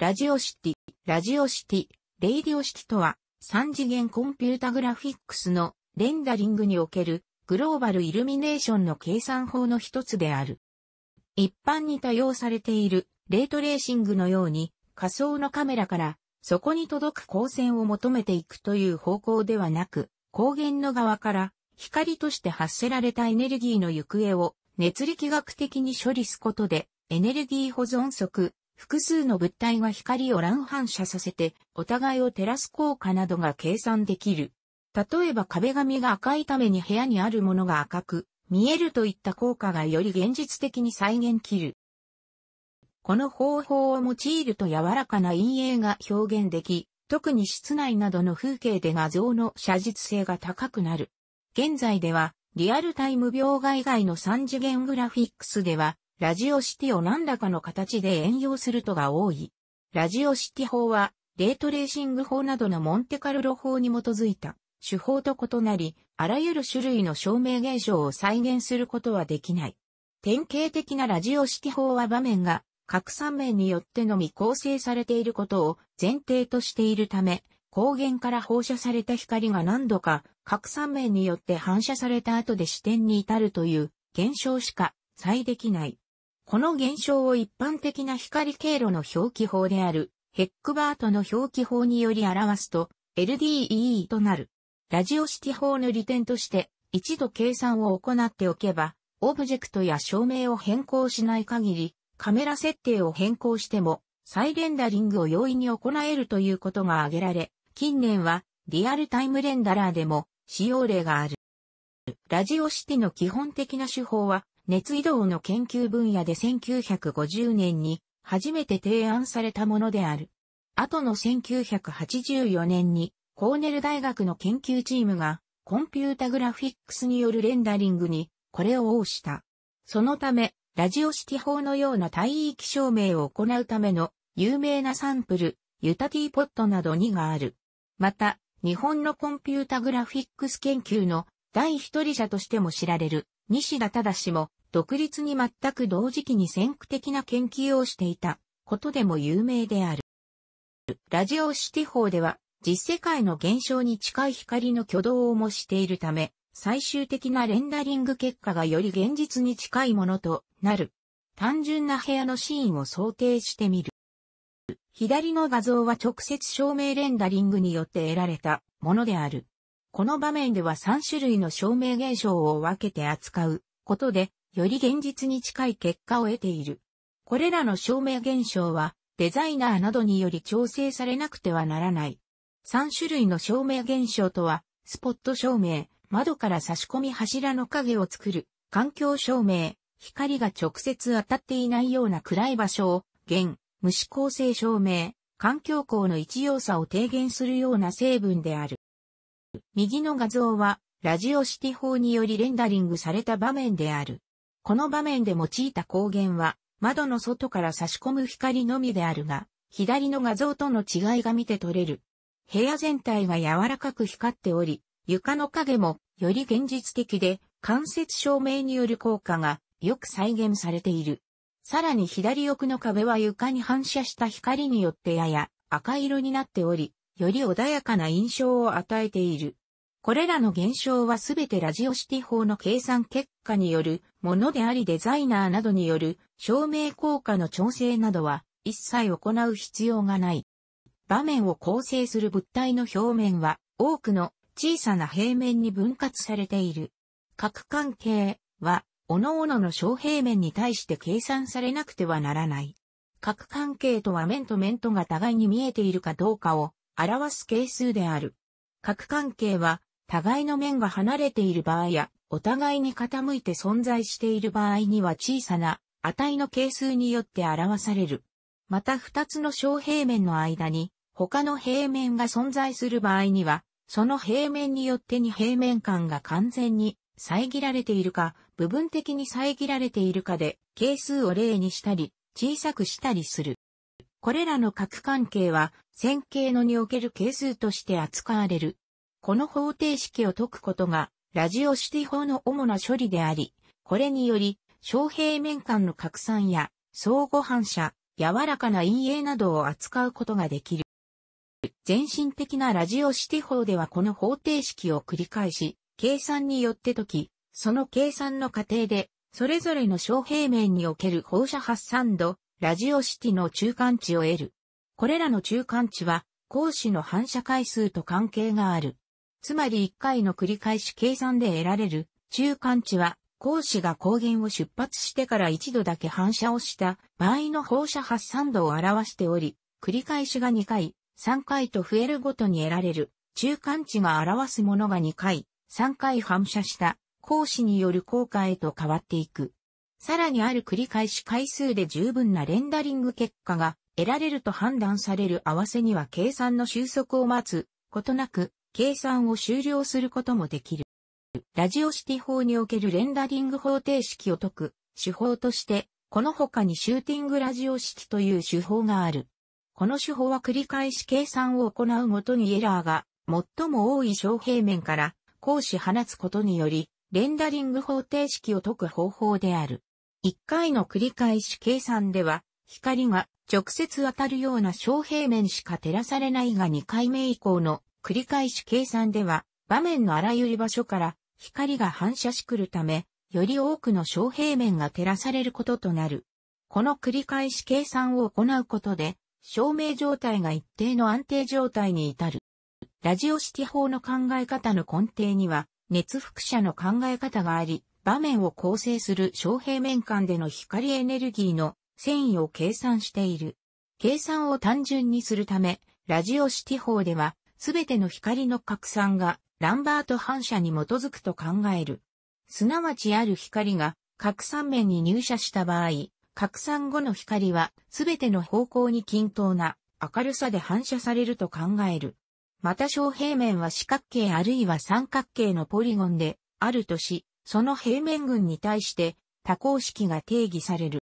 ラジオシティ、ラジオシティ、レイディオシティとは、3次元コンピュータグラフィックスのレンダリングにおけるグローバルイルミネーションの計算法の一つである。一般に多用されているレートレーシングのように仮想のカメラからそこに届く光線を求めていくという方向ではなく、光源の側から光として発せられたエネルギーの行方を熱力学的に処理すことでエネルギー保存則複数の物体が光を乱反射させて、お互いを照らす効果などが計算できる。例えば壁紙が赤いために部屋にあるものが赤く見えるといった効果がより現実的に再現切る。この方法を用いると柔らかな陰影が表現でき、特に室内などの風景で画像の写実性が高くなる。現在では、リアルタイム描画以外の3次元グラフィックスでは、ラジオシティを何らかの形で援用するとが多い。ラジオシティ法は、デートレーシング法などのモンテカルロ法に基づいた手法と異なり、あらゆる種類の照明現象を再現することはできない。典型的なラジオシティ法は場面が拡散面によってのみ構成されていることを前提としているため、光源から放射された光が何度か拡散面によって反射された後で視点に至るという現象しか再できない。この現象を一般的な光経路の表記法である、ヘックバートの表記法により表すと、LDEE となる。ラジオシティ法の利点として、一度計算を行っておけば、オブジェクトや照明を変更しない限り、カメラ設定を変更しても、再レンダリングを容易に行えるということが挙げられ、近年はリアルタイムレンダラーでも使用例がある。ラジオシティの基本的な手法は熱移動の研究分野で1950年に初めて提案されたものである。後の1984年にコーネル大学の研究チームがコンピュータグラフィックスによるレンダリングにこれを応した。そのため、ラジオシティ法のような帯域証明を行うための有名なサンプル、ユタティーポットなど2がある。また、日本のコンピュータグラフィックス研究の第一人者としても知られる西田忠も独立に全く同時期に先駆的な研究をしていたことでも有名である。ラジオシティ法では実世界の現象に近い光の挙動を模しているため、最終的なレンダリング結果がより現実に近いものとなる。単純な部屋のシーンを想定してみる。左の画像は直接照明レンダリングによって得られたものである。この場面では3種類の照明現象を分けて扱うことでより現実に近い結果を得ている。これらの照明現象は、デザイナーなどにより調整されなくてはならない。3種類の照明現象とは、スポット照明、窓から差し込み柱の影を作る、環境照明、光が直接当たっていないような暗い場所を、現、無視構成照明、環境光の一要素を低減するような成分である。右の画像は、ラジオシティ法によりレンダリングされた場面である。この場面で用いた光源は、窓の外から差し込む光のみであるが、左の画像との違いが見て取れる。部屋全体は柔らかく光っており、床の影もより現実的で、間接照明による効果がよく再現されている。さらに左奥の壁は床に反射した光によってやや赤色になっており、より穏やかな印象を与えている。これらの現象はすべてラジオシティ法の計算結果によるものでありデザイナーなどによる照明効果の調整などは一切行う必要がない。場面を構成する物体の表面は多くの小さな平面に分割されている。各関係は各々の小平面に対して計算されなくてはならない。各関係とは面と面とが互いに見えているかどうかを表す係数である。各関係は互いの面が離れている場合や、お互いに傾いて存在している場合には小さな値の係数によって表される。また二つの小平面の間に他の平面が存在する場合には、その平面によってに平面間が完全に遮られているか、部分的に遮られているかで、係数を例にしたり、小さくしたりする。これらの角関係は、線形のにおける係数として扱われる。この方程式を解くことが、ラジオシティ法の主な処理であり、これにより、小平面間の拡散や、相互反射、柔らかな陰影などを扱うことができる。全身的なラジオシティ法ではこの方程式を繰り返し、計算によって解き、その計算の過程で、それぞれの小平面における放射発散度、ラジオシティの中間値を得る。これらの中間値は、光子の反射回数と関係がある。つまり1回の繰り返し計算で得られる中間値は、光子が光源を出発してから一度だけ反射をした場合の放射発散度を表しており、繰り返しが2回、3回と増えるごとに得られる中間値が表すものが2回、3回反射した光子による効果へと変わっていく。さらにある繰り返し回数で十分なレンダリング結果が得られると判断される合わせには計算の収束を待つことなく計算を終了することもできる。ラジオシティ法におけるレンダリング方程式を解く手法として、この他にシューティングラジオ式という手法がある。この手法は繰り返し計算を行うごとにエラーが最も多い小平面から行使放つことにより、レンダリング方程式を解く方法である。一回の繰り返し計算では、光が直接当たるような小平面しか照らされないが2回目以降の繰り返し計算では、場面のあらゆる場所から光が反射し来るため、より多くの小平面が照らされることとなる。この繰り返し計算を行うことで、照明状態が一定の安定状態に至る。ラジオシティ法の考え方の根底には、熱輻射の考え方があり、場面を構成する小平面間での光エネルギーの繊維を計算している。計算を単純にするため、ラジオシティ法では、すべての光の拡散がランバート反射に基づくと考える。すなわちある光が拡散面に入射した場合、拡散後の光はすべての方向に均等な明るさで反射されると考える。また小平面は四角形あるいは三角形のポリゴンであるとし、その平面群に対して多項式が定義される。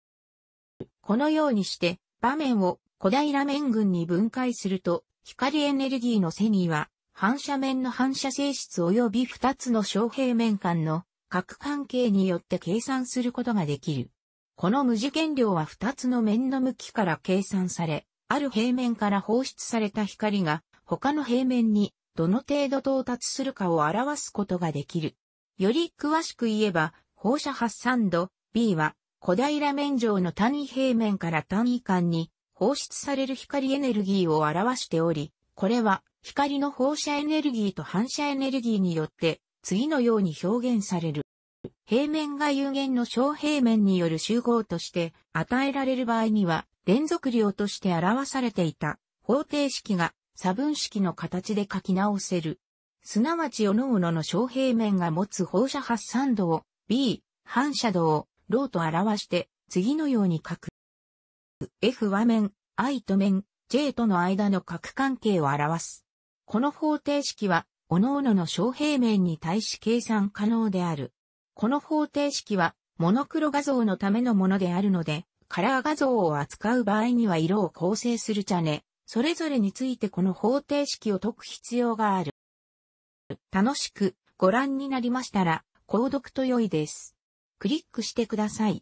このようにして場面を小平面群に分解すると光エネルギーのセミは、反射面の反射性質及び2つの小平面間の角関係によって計算することができる。この無次元量は2つの面の向きから計算され、ある平面から放出された光が他の平面にどの程度到達するかを表すことができる。より詳しく言えば、放射発散度 B は小平面上の単位平面から単位間に放出される光エネルギーを表しており、これは光の放射エネルギーと反射エネルギーによって次のように表現される。平面が有限の小平面による集合として与えられる場合には連続量として表されていた方程式が差分式の形で書き直せる。すなわち各々の小平面が持つ放射発散度を B、反射度をローと表して次のように書く。F は面、I と面、J との間の角関係を表す。この方程式は、各々の小平面に対し計算可能である。この方程式は、モノクロ画像のためのものであるので、カラー画像を扱う場合には色を構成するチャネ、それぞれについてこの方程式を解く必要がある。楽しくご覧になりましたら、購読と良いです。クリックしてください。